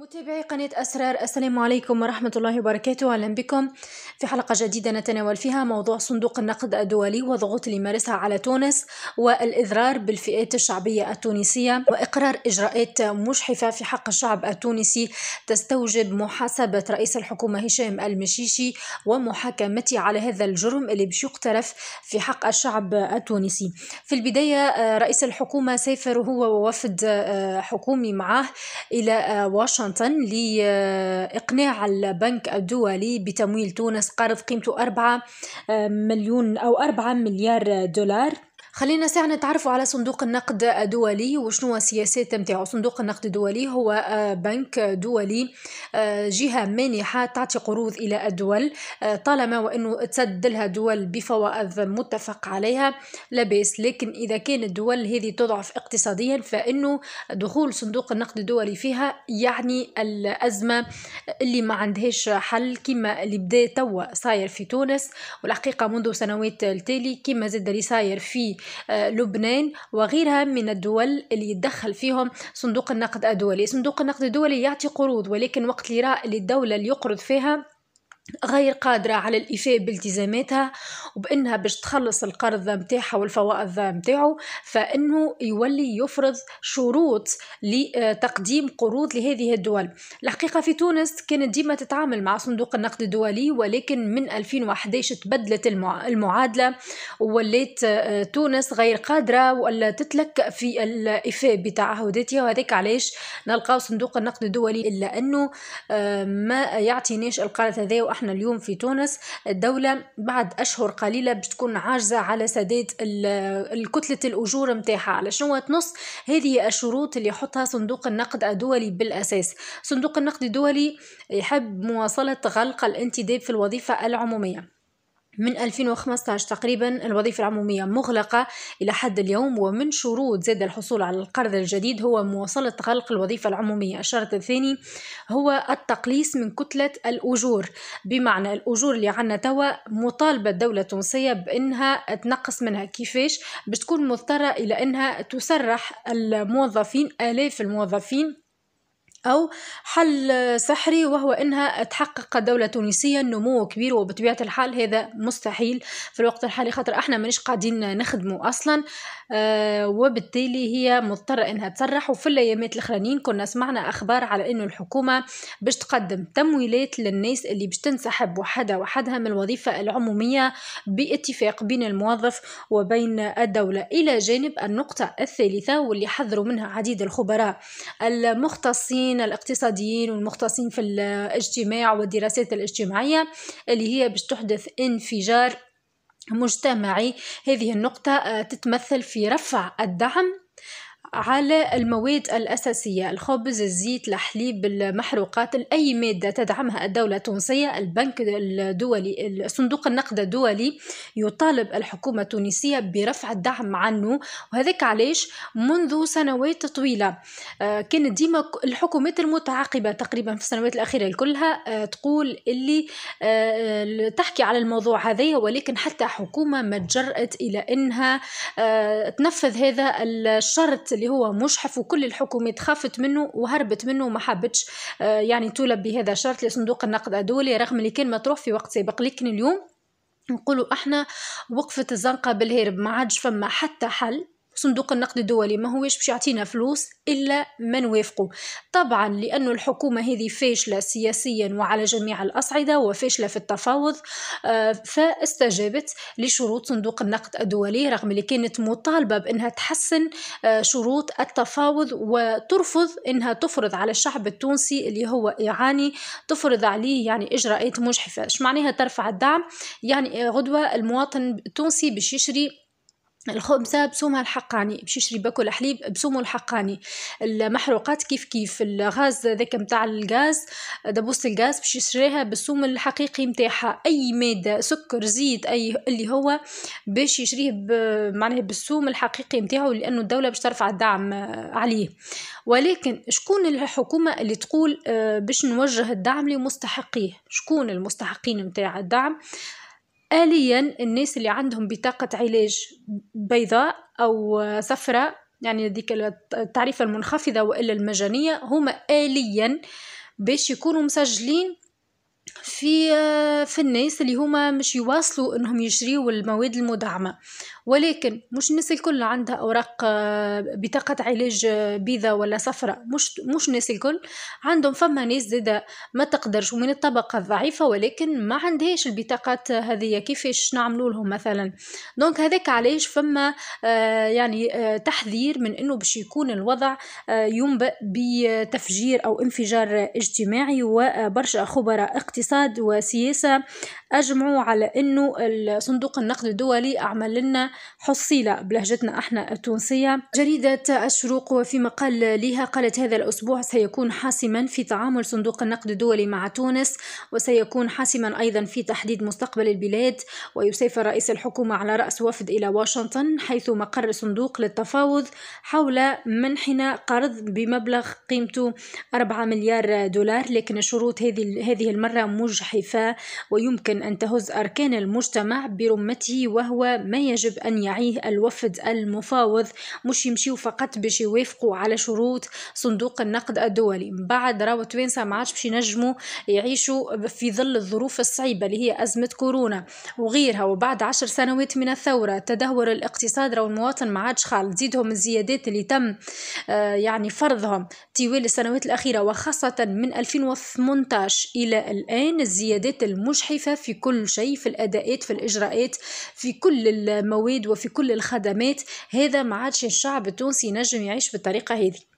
متابعي قناة أسرار السلام عليكم ورحمة الله وبركاته أهلا بكم في حلقة جديدة نتناول فيها موضوع صندوق النقد الدولي وضغوط اللي يمارسها على تونس والإضرار بالفئات الشعبية التونسية وإقرار إجراءات مجحفة في حق الشعب التونسي تستوجب محاسبة رئيس الحكومة هشام المشيشي ومحاكمته على هذا الجرم اللي باش يقترف في حق الشعب التونسي في البداية رئيس الحكومة سافر هو ووفد حكومي معاه إلى واشنطن واشنطن لإقناع البنك الدولي بتمويل تونس قرض قيمته 4 مليون أو 4 مليار دولار خلينا ساعة نتعرف على صندوق النقد الدولي وشنو السياسات نتاعو صندوق النقد الدولي هو آه، بنك دولي آه، جهة مانحة تعطي قروض إلى الدول آه، طالما وأنه تسد لها دول بفوائض متفق عليها لباس لكن إذا كانت الدول هذه تضعف اقتصاديا فإنه دخول صندوق النقد الدولي فيها يعني الأزمة اللي ما عندهاش حل كما اللي بدا توا صاير في تونس والحقيقة منذ سنوات التالي كما زاد اللي صاير في آه، لبنان وغيرها من الدول اللي يدخل فيهم صندوق النقد الدولي صندوق النقد الدولي يعطي قروض ولكن وقت اللي اللي الدولة اللي يقرض فيها غير قادرة على الإيفاء بالتزاماتها وبأنها باش تخلص القرض متاعها والفوائض متاعه فإنه يولي يفرض شروط لتقديم آه، قروض لهذه الدول الحقيقة في تونس كانت ديما تتعامل مع صندوق النقد الدولي ولكن من 2011 تبدلت المعادلة ووليت آه، تونس غير قادرة ولا تتلك في الإيفاء بتعهداتها وهذاك علاش نلقاو صندوق النقد الدولي إلا أنه آه، ما يعطيناش القرض هذا احنا اليوم في تونس الدولة بعد أشهر قليلة بتكون عاجزة على سداد الكتلة الأجور متاعها على شنو تنص هذه الشروط اللي يحطها صندوق النقد الدولي بالأساس صندوق النقد الدولي يحب مواصلة غلق الانتداب في الوظيفة العمومية من 2015 تقريبا الوظيفة العمومية مغلقة إلى حد اليوم ومن شروط زاد الحصول على القرض الجديد هو مواصلة غلق الوظيفة العمومية الشرط الثاني هو التقليص من كتلة الأجور بمعنى الأجور اللي عنا توا مطالبة الدولة التونسية بأنها تنقص منها كيفاش باش تكون مضطرة إلى أنها تسرح الموظفين آلاف الموظفين أو حل سحري وهو أنها تحقق دولة تونسية نمو كبير وبطبيعة الحال هذا مستحيل في الوقت الحالي خاطر احنا مانيش قاعدين نخدمه أصلا آه، وبالتالي هي مضطرة أنها تصرح وفي الأيامات الأخرانيين كنا سمعنا أخبار على أنه الحكومة باش تقدم تمويلات للناس اللي باش تنسحب وحدها وحدها من الوظيفة العمومية باتفاق بين الموظف وبين الدولة إلى جانب النقطة الثالثة واللي حذروا منها عديد الخبراء المختصين المختصين الاقتصاديين والمختصين في الاجتماع والدراسات الاجتماعية اللي هي باش تحدث انفجار مجتمعي هذه النقطة آه، تتمثل في رفع الدعم على المواد الأساسية الخبز الزيت الحليب المحروقات أي مادة تدعمها الدولة التونسية البنك الدولي صندوق النقد الدولي يطالب الحكومة التونسية برفع الدعم عنه وهذاك علاش منذ سنوات طويلة آه، كانت ديما الحكومات المتعاقبة تقريبا في السنوات الأخيرة كلها آه، تقول اللي آه، تحكي على الموضوع هذا ولكن حتى حكومة ما تجرأت إلى أنها تنفذ هذا الشرط اللي هو مشحف وكل الحكومات خافت منه وهربت منه وما حبتش آه، يعني تولب بهذا الشرط لصندوق النقد الدولي رغم اللي كان مطروح في وقت سابق لكن اليوم نقولوا احنا وقفت الزنقة بالهرب ما عادش فما حتى حل صندوق النقد الدولي ما هوش باش يعطينا فلوس الا ما نوافقوا طبعا لأن الحكومه هذه فاشله سياسيا وعلى جميع الاصعده وفاشله في التفاوض آه، فاستجابت لشروط صندوق النقد الدولي رغم اللي كانت مطالبه بانها تحسن آه، شروط التفاوض وترفض انها تفرض على الشعب التونسي اللي هو يعاني تفرض عليه يعني اجراءات مجحفه اش معناها ترفع الدعم يعني غدوه المواطن التونسي باش يشري الخبزة بسومها الحقاني باش يشري باكل حليب بسومه الحقاني المحروقات كيف كيف الغاز ذاك متاع الغاز دبوس الغاز باش يشريها بالصوم الحقيقي متاعها اي مادة سكر زيت اي اللي هو باش يشريه معناه بالسوم الحقيقي متاعه لانه الدولة باش ترفع الدعم آه، عليه ولكن شكون الحكومة اللي تقول آه، باش نوجه الدعم لمستحقيه شكون المستحقين متاع الدعم آليا الناس اللي عندهم بطاقة علاج بيضاء أو صفراء يعني ذيك التعريفة المنخفضة وإلا المجانية هما آليا باش يكونوا مسجلين في في الناس اللي هما مش يواصلوا انهم يشريوا المواد المدعمه ولكن مش الناس الكل عندها اوراق بطاقه علاج بيضة ولا صفراء مش مش الناس الكل عندهم فما ناس زاده ما تقدرش ومن الطبقه الضعيفه ولكن ما عندهاش البطاقات هذه كيفاش نعملوا لهم مثلا دونك هذاك علاش فما آه، يعني آه، تحذير من انه باش يكون الوضع آه، ينبأ بتفجير او انفجار اجتماعي وبرشا خبراء اقتصاديين اقتصاد وسياسة أجمعوا على أنه صندوق النقد الدولي أعمل لنا حصيلة بلهجتنا احنا التونسية جريدة الشروق وفي مقال لها قالت هذا الأسبوع سيكون حاسما في تعامل صندوق النقد الدولي مع تونس وسيكون حاسما أيضا في تحديد مستقبل البلاد ويسافر رئيس الحكومة على رأس وفد إلى واشنطن حيث مقر الصندوق للتفاوض حول منحنا قرض بمبلغ قيمته 4 مليار دولار لكن الشروط هذه هذه المرة مجحفة ويمكن أن تهز أركان المجتمع برمته وهو ما يجب أن يعيه الوفد المفاوض مش يمشيو فقط باش يوافقوا على شروط صندوق النقد الدولي من بعد راهو توينسا ما عادش باش ينجموا يعيشوا في ظل الظروف الصعيبة اللي هي أزمة كورونا وغيرها وبعد عشر سنوات من الثورة تدهور الاقتصاد راهو المواطن ما عادش خال تزيدهم الزيادات اللي تم آه، يعني فرضهم طوال السنوات الأخيرة وخاصة من 2018 إلى الآن الزيادات المجحفة في كل شيء في الأداءات في الإجراءات في كل المواد وفي كل الخدمات هذا ما عادش الشعب التونسي نجم يعيش بالطريقة هذه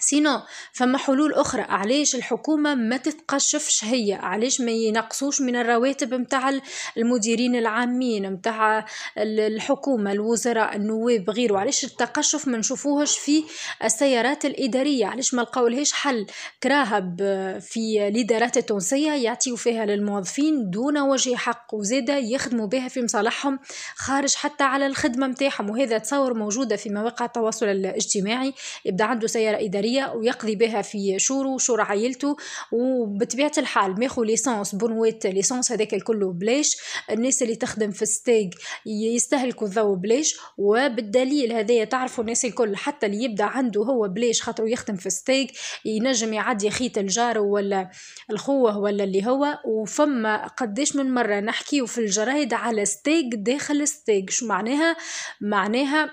سينو فما حلول اخرى علاش الحكومه ما تتقشفش هي علاش ما ينقصوش من الرواتب نتاع المديرين العامين نتاع الحكومه الوزراء النواب غيره علاش التقشف ما نشوفوهش في السيارات الاداريه علاش ما لقاولهاش حل كراهب في الادارات التونسيه يعطيو فيها للموظفين دون وجه حق وزاده يخدموا بها في مصالحهم خارج حتى على الخدمه نتاعهم وهذا تصور موجوده في مواقع التواصل الاجتماعي يبدا عنده سياره اداريه العسكريه ويقضي بها في شورو وشور عائلته وبطبيعه الحال ماخو ليسونس بونويت ليسونس هذاك الكل بلاش الناس اللي تخدم في الستيج يستهلكوا الضوء بلاش وبالدليل هذايا تعرفوا الناس الكل حتى اللي يبدا عنده هو بلاش خاطر يخدم في الستيج ينجم يعدي خيط الجار ولا الخوه ولا اللي هو وفما قداش من مره نحكيو في الجرايد على ستيج داخل ستيج شو معناها معناها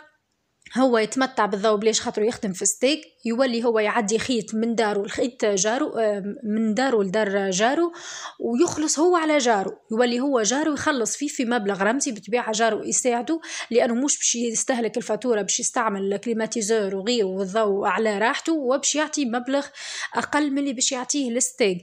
هو يتمتع بالضوء بلاش خاطر يخدم في ستيك يولي هو يعدي خيط من دارو لخيط جارو آه، من دارو لدار جارو ويخلص هو على جارو يولي هو جارو يخلص فيه في مبلغ رمزي بتبيع جارو يساعده لانه مش باش يستهلك الفاتوره باش يستعمل الكليماتيزور وغيره والضوء على راحته وباش يعطي مبلغ اقل من اللي باش يعطيه الستاج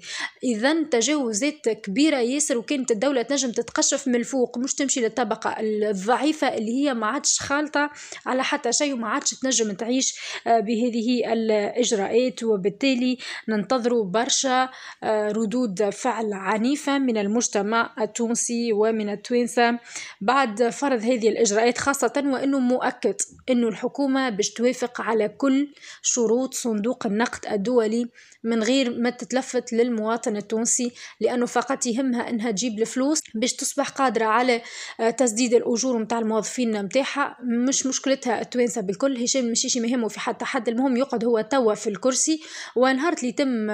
اذا تجاوزات كبيره ياسر وكانت الدوله تنجم تتقشف من الفوق مش تمشي للطبقه الضعيفه اللي هي ما عادش خالطه على حتى شيء وما عادش تنجم تعيش آه، بهذه الإجراءات وبالتالي ننتظر برشا آه، ردود فعل عنيفة من المجتمع التونسي ومن التوانسة بعد فرض هذه الإجراءات خاصة وأنه مؤكد أنه الحكومة باش توافق على كل شروط صندوق النقد الدولي من غير ما تتلفت للمواطن التونسي لأنه فقط يهمها أنها تجيب الفلوس باش تصبح قادرة على آه، تسديد الأجور متاع الموظفين متاعها مش مشكلتها التوانسة بالكل هشام المشيشي ما يهمه في حتى حد المهم يقعد يقعد هو توا في الكرسي ونهار اللي تم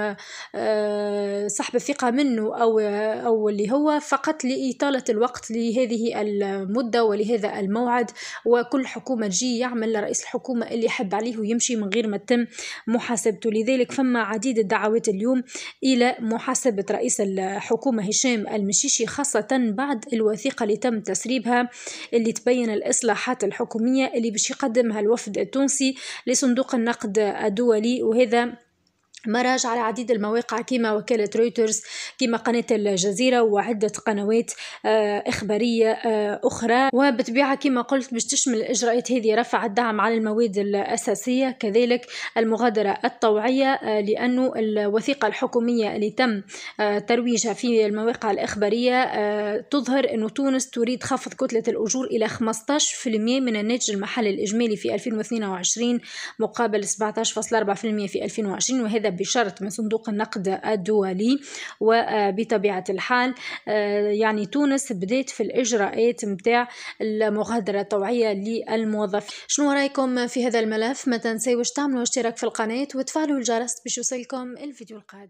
سحب آه، الثقة منه أو أو اللي هو فقط لإطالة الوقت لهذه المدة ولهذا الموعد وكل حكومة تجي يعمل رئيس الحكومة اللي يحب عليه ويمشي من غير ما تتم محاسبته لذلك فما عديد الدعوات اليوم إلى محاسبة رئيس الحكومة هشام المشيشي خاصة بعد الوثيقة اللي تم تسريبها اللي تبين الإصلاحات الحكومية اللي باش يقدمها الوفد التونسي لصندوق النقد دولي وهذا مراجع على عديد المواقع كما وكالة رويترز كما قناة الجزيرة وعدة قنوات آه، إخبارية آه، أخرى وبطبيعة كما قلت باش تشمل الإجراءات هذه رفع الدعم على المواد الأساسية كذلك المغادرة الطوعية آه، لأنه الوثيقة الحكومية اللي تم ترويجها في المواقع الإخبارية تظهر أن تونس تريد خفض كتلة الأجور إلى 15% من الناتج المحلي الإجمالي في 2022 مقابل 17.4% في 2020 وهذا بشرط من صندوق النقد الدولي وبطبيعة الحال آه، يعني تونس بدأت في الإجراءات متاع المغادرة الطوعية للموظف شنو رأيكم في هذا الملف ما تنسيوش تعملوا اشتراك في القناة وتفعلوا الجرس باش يوصلكم الفيديو القادم